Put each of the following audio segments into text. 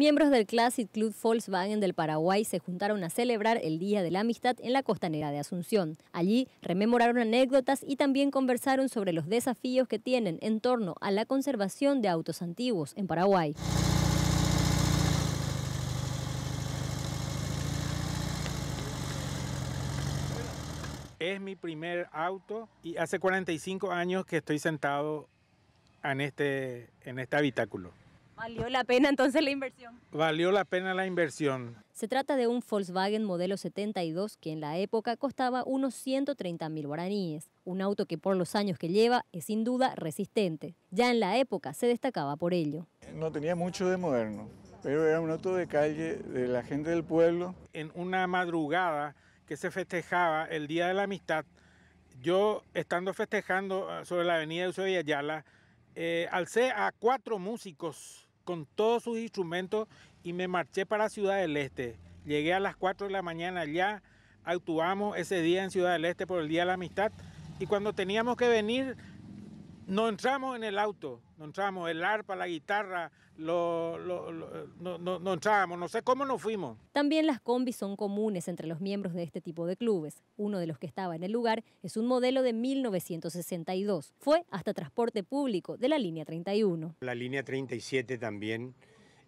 Miembros del Classic Club Volkswagen del Paraguay se juntaron a celebrar el Día de la Amistad en la costanera de Asunción. Allí rememoraron anécdotas y también conversaron sobre los desafíos que tienen en torno a la conservación de autos antiguos en Paraguay. Es mi primer auto y hace 45 años que estoy sentado en este, en este habitáculo. Valió la pena entonces la inversión. Valió la pena la inversión. Se trata de un Volkswagen modelo 72 que en la época costaba unos 130 guaraníes, un auto que por los años que lleva es sin duda resistente. Ya en la época se destacaba por ello. No tenía mucho de moderno, pero era un auto de calle de la gente del pueblo. En una madrugada que se festejaba el Día de la Amistad, yo estando festejando ah, sobre la avenida de Uso Ayala, eh, alcé a cuatro músicos con todos sus instrumentos y me marché para Ciudad del Este. Llegué a las 4 de la mañana allá, actuamos ese día en Ciudad del Este por el Día de la Amistad y cuando teníamos que venir no entramos en el auto, no entramos, el arpa, la guitarra, lo, lo, no, no, no entramos, no sé cómo nos fuimos. También las combis son comunes entre los miembros de este tipo de clubes. Uno de los que estaba en el lugar es un modelo de 1962. Fue hasta transporte público de la línea 31. La línea 37 también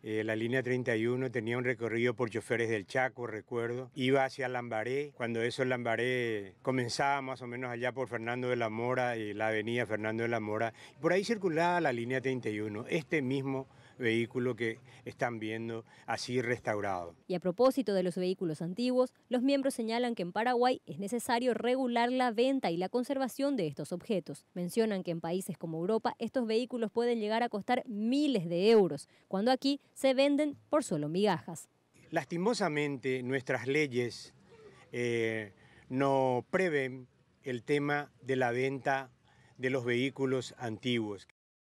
eh, la línea 31 tenía un recorrido por choferes del Chaco, recuerdo. Iba hacia Lambaré. Cuando eso Lambaré comenzaba más o menos allá por Fernando de la Mora y eh, la avenida Fernando de la Mora. Por ahí circulaba la línea 31. Este mismo vehículo que están viendo así restaurado. Y a propósito de los vehículos antiguos, los miembros señalan que en Paraguay es necesario regular la venta y la conservación de estos objetos. Mencionan que en países como Europa estos vehículos pueden llegar a costar miles de euros, cuando aquí se venden por solo migajas. Lastimosamente nuestras leyes eh, no prevén el tema de la venta de los vehículos antiguos.